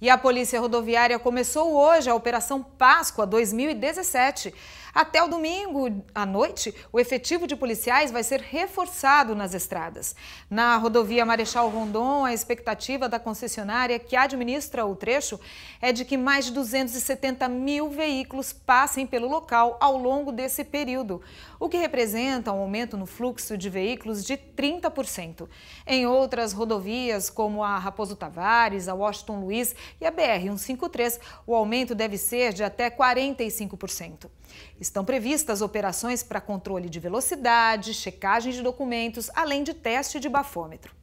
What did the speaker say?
E a Polícia Rodoviária começou hoje a Operação Páscoa 2017. Até o domingo à noite, o efetivo de policiais vai ser reforçado nas estradas. Na rodovia Marechal Rondon, a expectativa da concessionária que administra o trecho é de que mais de 270 mil veículos passem pelo local ao longo desse período, o que representa um aumento no fluxo de veículos de 30%. Em outras rodovias, como a Raposo Tavares, a Washington Luiz, e a BR-153, o aumento deve ser de até 45%. Estão previstas operações para controle de velocidade, checagem de documentos, além de teste de bafômetro.